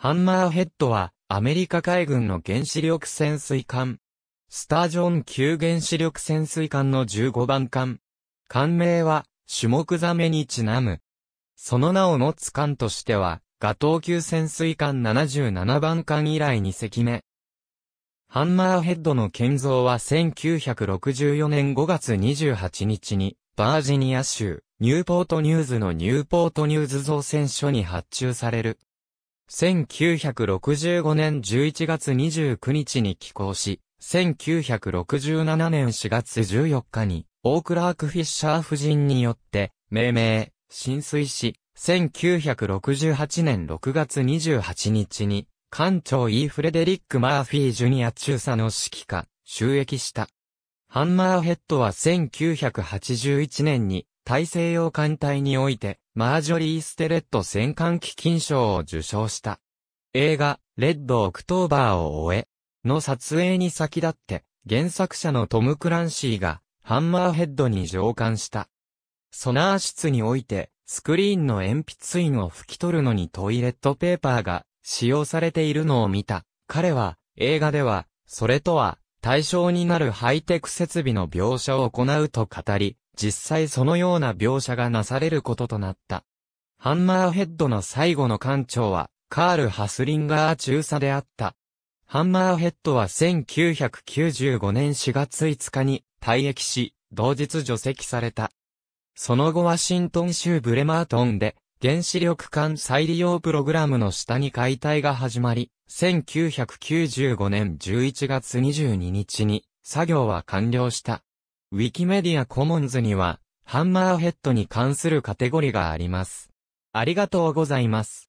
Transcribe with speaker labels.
Speaker 1: ハンマーヘッドは、アメリカ海軍の原子力潜水艦。スタージョン級原子力潜水艦の15番艦。艦名は、種目ザメにちなむ。その名を持つ艦としては、ガトー級潜水艦77番艦以来2隻目。ハンマーヘッドの建造は1964年5月28日に、バージニア州、ニューポートニューズのニューポートニューズ造船所に発注される。1965年11月29日に寄港し、1967年4月14日に、オークラーク・フィッシャー夫人によって、命名、浸水し、1968年6月28日に、艦長 E. フレデリック・マーフィー・ジュニア中佐の指揮下、収益した。ハンマーヘッドは1981年に大西洋艦隊において、マージョリー・ステレット戦艦機金賞を受賞した。映画、レッド・オクトーバーを終え、の撮影に先立って、原作者のトム・クランシーが、ハンマーヘッドに上官した。ソナー室において、スクリーンの鉛筆印を拭き取るのにトイレットペーパーが使用されているのを見た。彼は、映画では、それとは対象になるハイテク設備の描写を行うと語り、実際そのような描写がなされることとなった。ハンマーヘッドの最後の艦長は、カール・ハスリンガー中佐であった。ハンマーヘッドは1995年4月5日に退役し、同日除籍された。その後ワシントン州ブレマートンで、原子力艦再利用プログラムの下に解体が始まり、1995年11月22日に作業は完了した。ウィキメディアコモンズには、ハンマーヘッドに関するカテゴリがあります。ありがとうございます。